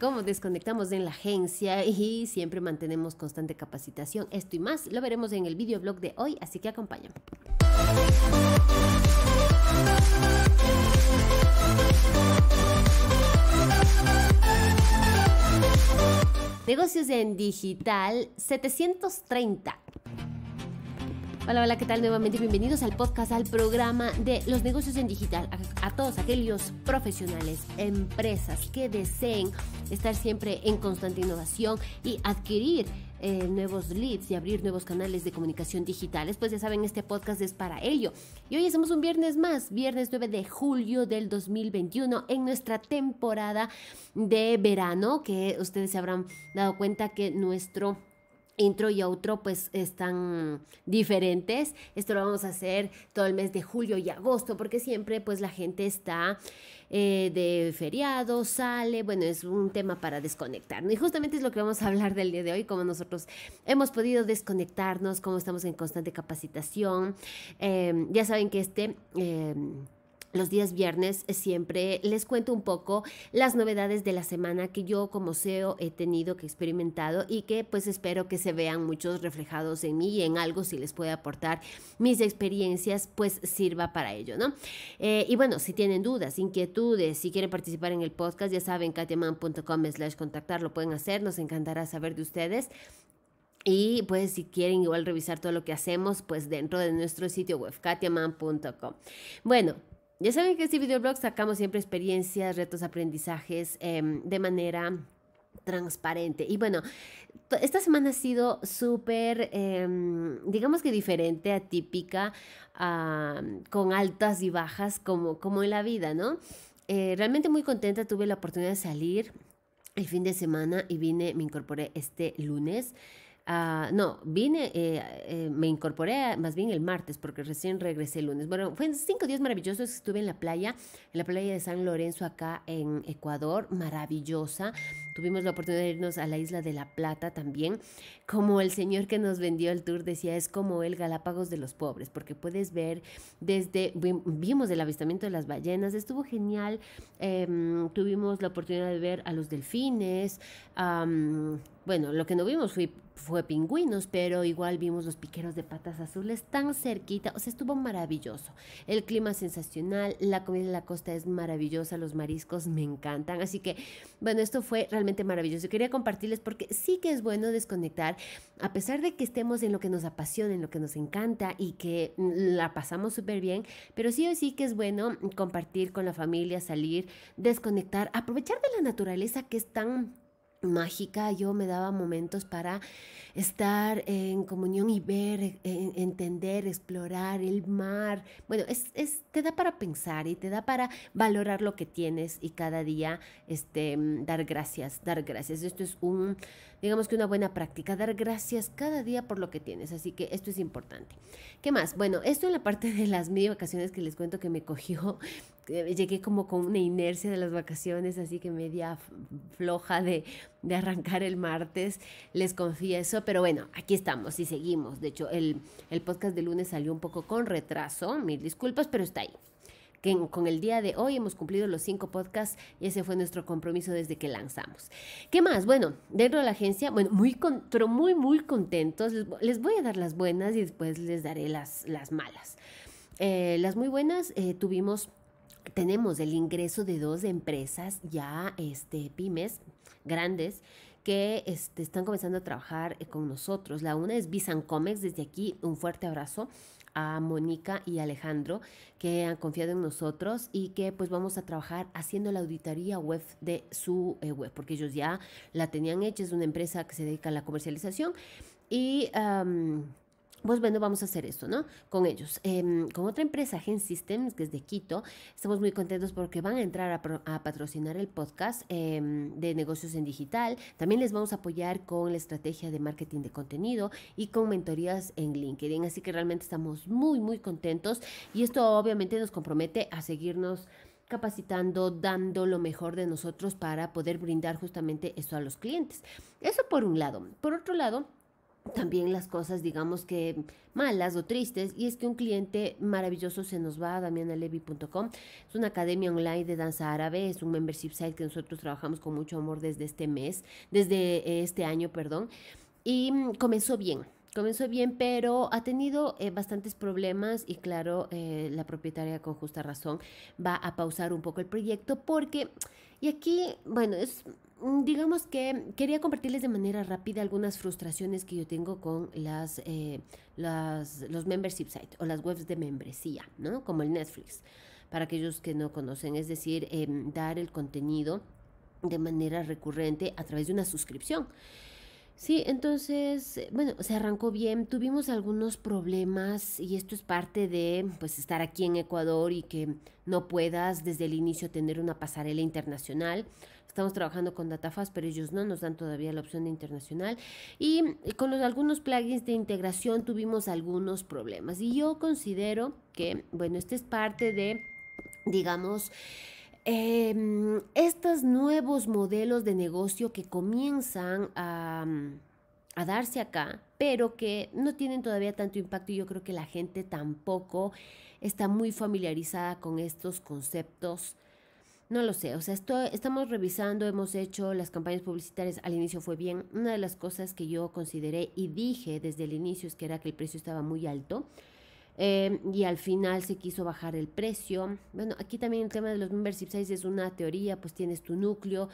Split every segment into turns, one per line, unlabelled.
cómo desconectamos en la agencia y siempre mantenemos constante capacitación. Esto y más lo veremos en el videoblog de hoy, así que acompáñame. Negocios en digital 730. Hola, hola, ¿qué tal? Nuevamente bienvenidos al podcast, al programa de los negocios en digital. A, todos aquellos profesionales, empresas que deseen estar siempre en constante innovación y adquirir eh, nuevos leads y abrir nuevos canales de comunicación digitales, pues ya saben, este podcast es para ello. Y hoy hacemos un viernes más, viernes 9 de julio del 2021, en nuestra temporada de verano, que ustedes se habrán dado cuenta que nuestro intro y outro pues están diferentes. Esto lo vamos a hacer todo el mes de julio y agosto porque siempre pues la gente está eh, de feriado, sale, bueno, es un tema para desconectarnos. Y justamente es lo que vamos a hablar del día de hoy, cómo nosotros hemos podido desconectarnos, cómo estamos en constante capacitación. Em, ya saben que este... Em, los días viernes eh, siempre les cuento un poco las novedades de la semana que yo como CEO he tenido, que experimentado y que pues espero que se vean muchos reflejados en mí y en algo si les puede aportar mis experiencias pues sirva para ello, ¿no? Eh, y bueno, si tienen dudas, inquietudes, si quieren participar en el podcast, ya saben, katiaman.com slash contactar, lo pueden hacer, nos encantará saber de ustedes. Y pues si quieren igual revisar todo lo que hacemos, pues dentro de nuestro sitio web, katiaman.com. Bueno, ya saben que en este videoblog sacamos siempre experiencias, retos, aprendizajes em, de manera transparente. Y bueno, esta semana ha sido súper, em, digamos que diferente, atípica, con altas y bajas como, como en la vida, ¿no? Eh, realmente muy contenta, tuve la oportunidad de salir el fin de semana y vine, me incorporé este lunes. Ah, no, vine, eh, eh, me incorporé más bien el martes porque recién regresé el lunes. Bueno, fue cinco días maravillosos estuve en la playa, en la playa de San Lorenzo acá en Ecuador, maravillosa. Tuvimos la oportunidad de irnos a la isla de La Plata también. Como el señor que nos vendió el tour decía, es como el Galápagos de los pobres, porque puedes ver desde, vimos el avistamiento de las ballenas, estuvo genial. Em, tuvimos la oportunidad de ver a los delfines, bueno, lo que no vimos fue, fue, pingüinos, pero igual vimos los piqueros de patas azules tan cerquita. O sea, estuvo maravilloso. El clima sensacional, la comida de la costa es maravillosa, los mariscos me encantan. Así que, bueno, esto fue realmente maravilloso. Quería compartirles porque sí que es bueno desconectar, a pesar de que estemos en lo que nos apasiona, en lo que nos encanta y que la pasamos súper bien, pero sí o sí que es bueno compartir con la familia, salir, desconectar, aprovechar de la naturaleza que es tan mágica, yo me daba momentos para estar en comunión y ver, e, entender, explorar el mar. Bueno, es, es, te da para pensar y te da para valorar lo que tienes y cada día este, mm, dar gracias, dar gracias. Esto es un digamos que una buena práctica, dar gracias cada día por lo que tienes, así que esto es importante. ¿Qué más? Bueno, esto en la parte de las mini vacaciones que les cuento que me cogió, eh, llegué como con una inercia de las vacaciones, así que media floja de, de arrancar el martes, les confieso, pero bueno, aquí estamos y seguimos. De hecho, el, el podcast de lunes salió un poco con retraso, mil disculpas, pero está ahí con el día de hoy hemos cumplido los cinco podcasts y ese fue nuestro compromiso desde que lanzamos. ¿Qué más? Bueno, dentro de la agencia, bueno, muy muy, muy contentos. Les, voy a dar las buenas y después les daré las, las malas. Eh, las muy buenas eh, tuvimos tenemos el ingreso de dos empresas ya este, pymes grandes que este, están comenzando a trabajar eh, con nosotros. La una es Comics. desde aquí un fuerte abrazo a Mónica y Alejandro que han confiado en nosotros y que pues vamos a trabajar haciendo la auditoría web de su eh, web porque ellos ya la tenían hecha, es una empresa que se dedica a la comercialización y pues bueno, vamos a hacer esto, ¿no? Con ellos. Em, con otra empresa, Gen Systems, que es de Quito, estamos muy contentos porque van a entrar a, patrocinar el podcast em, de negocios en digital. También les vamos a apoyar con la estrategia de marketing de contenido y con mentorías en LinkedIn. Así que realmente estamos muy, muy contentos y esto obviamente nos compromete a seguirnos capacitando, dando lo mejor de nosotros para poder brindar justamente eso a los clientes. Eso por un lado. Por otro lado, también las cosas, digamos que malas o tristes, y es que un cliente maravilloso se nos va a damianalevi.com. Es una academia online de danza árabe, es un membership site que nosotros trabajamos con mucho amor desde este mes, desde este año, perdón, y mm, comenzó bien. Comenzó bien, pero ha tenido eh, bastantes problemas y claro, eh, la propietaria con justa razón va a pausar un poco el proyecto porque, y aquí, bueno, es Mm, digamos que quería compartirles de manera rápida algunas frustraciones que yo tengo con eh, las, los membership sites o las webs de membresía, ¿no? Como el Netflix, para aquellos que no conocen, es decir, em, dar el contenido de manera recurrente a través de una suscripción. Sí, entonces, eh, bueno, se arrancó bien, tuvimos algunos problemas y esto es parte de pues estar aquí en Ecuador y que no puedas desde el inicio tener una pasarela internacional. Estamos trabajando con DataFast, pero ellos no nos dan todavía la opción de internacional. Y con los, algunos plugins de integración tuvimos algunos problemas. Y yo considero que, bueno, este es parte de, digamos, eh, estos nuevos modelos de negocio que comienzan mm, a, darse acá, pero que no tienen todavía tanto impacto y yo creo que la gente tampoco está muy familiarizada con estos conceptos. No lo sé, o sea, estamos revisando, hemos hecho las campañas publicitarias, al inicio fue bien. Una de las cosas que yo consideré y dije desde el inicio es que era que el precio estaba muy alto. Eh, y al final se quiso bajar el precio. Bueno, aquí también el tema de los membership sites es una teoría, pues tienes tu núcleo,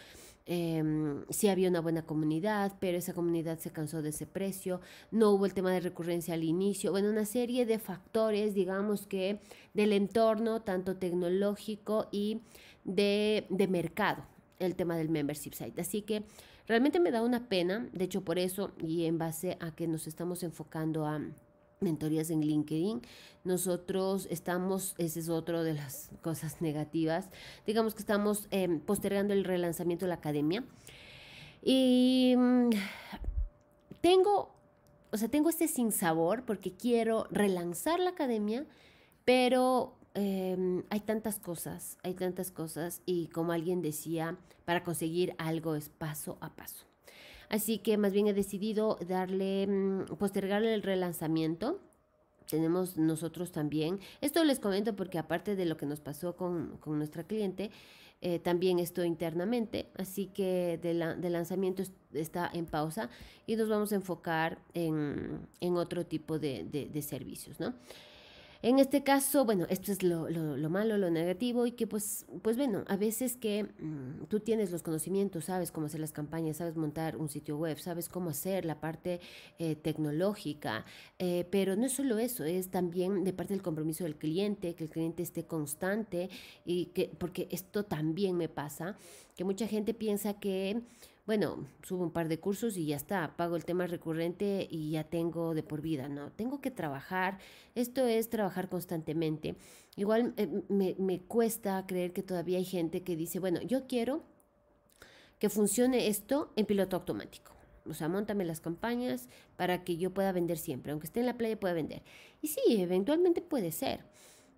eh, sí había una buena comunidad, pero esa comunidad se cansó de ese precio, no hubo el tema de recurrencia al inicio, bueno, una serie de factores, digamos que del entorno, tanto tecnológico y de, de mercado, el tema del membership site. Así que realmente me da una pena, de hecho por eso y en base a que nos estamos enfocando a mentorías en LinkedIn. Nosotros estamos, ese es otro de las cosas negativas, digamos que estamos em, postergando el relanzamiento de la academia. Y mm, tengo, o sea, tengo este sinsabor porque quiero relanzar la academia, pero em, hay tantas cosas, hay tantas cosas y como alguien decía, para conseguir algo es paso a paso. Así que más bien he decidido darle, mm, postergarle el relanzamiento tenemos nosotros también. Esto les comento porque aparte de lo que nos pasó con, nuestra cliente, eh, también esto internamente, así que el de lanzamiento está en pausa y nos vamos a enfocar en, otro tipo de, de servicios, ¿no? En este caso, bueno, esto es lo, malo, lo negativo y que pues, pues bueno, a veces que mm, tú tienes los conocimientos, sabes cómo hacer las campañas, sabes montar un sitio web, sabes cómo hacer la parte eh, tecnológica, eh, pero no es solo eso, es también de parte del compromiso del cliente, que el cliente esté constante y que, porque esto también me pasa, que mucha gente piensa que bueno, subo un par de cursos y ya está, pago el tema recurrente y ya tengo de por vida, no, tengo que trabajar, esto es trabajar constantemente. Igual eh, me, cuesta creer que todavía hay gente que dice, bueno, yo quiero que funcione esto en piloto automático. O sea, montame las campañas para que yo pueda vender siempre, aunque esté en la playa pueda vender. Y sí, eventualmente puede ser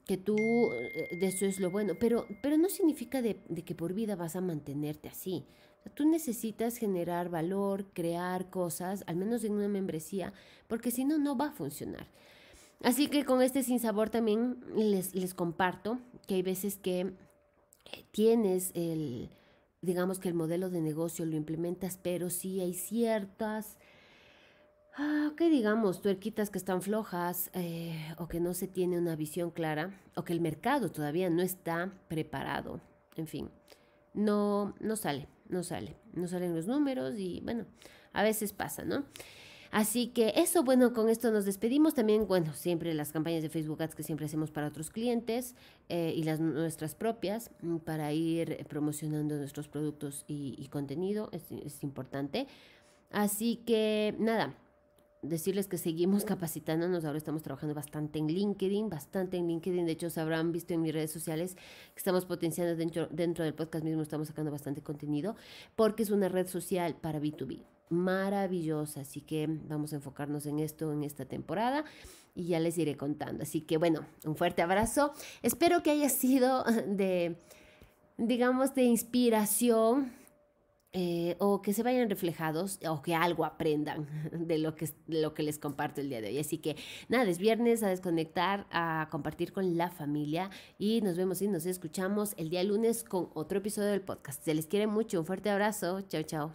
que tú, eh, de eso es lo bueno, pero, pero no significa de que por vida vas a mantenerte así tú necesitas generar valor, crear cosas, al menos en una membresía, porque si no, no va a funcionar. Así que con este sinsabor también les, les comparto que hay veces que eh, tienes el, digamos que el modelo de negocio lo implementas, pero sí hay ciertas, ah, que digamos, tuerquitas que están flojas eh, o que no se tiene una visión clara o que el mercado todavía no está preparado. En fin, no, no sale no sale, no salen los números y bueno, a veces pasa, ¿no? Así que eso, bueno, con esto nos despedimos. También, bueno, siempre las campañas de Facebook Ads que siempre hacemos para otros clientes eh, y las nuestras propias mm, para ir promocionando nuestros productos y, contenido es importante. Así que nada, decirles que seguimos capacitándonos, ahora estamos trabajando bastante en LinkedIn, bastante en LinkedIn, de hecho habrán visto en mis redes sociales que estamos potenciando dentro, dentro del podcast mismo, estamos sacando bastante contenido, porque es una red social para B2B maravillosa, así que vamos a enfocarnos en esto en esta temporada y ya les iré contando. Así que bueno, un fuerte abrazo, espero que haya sido de, digamos, de inspiración eh, o que se vayan reflejados o que algo aprendan de lo que, de lo que les comparto el día de hoy. Así que nada, es viernes a desconectar, a compartir con la familia y nos vemos y nos escuchamos el día lunes con otro episodio del podcast. Se les quiere mucho, un fuerte abrazo, chao chao.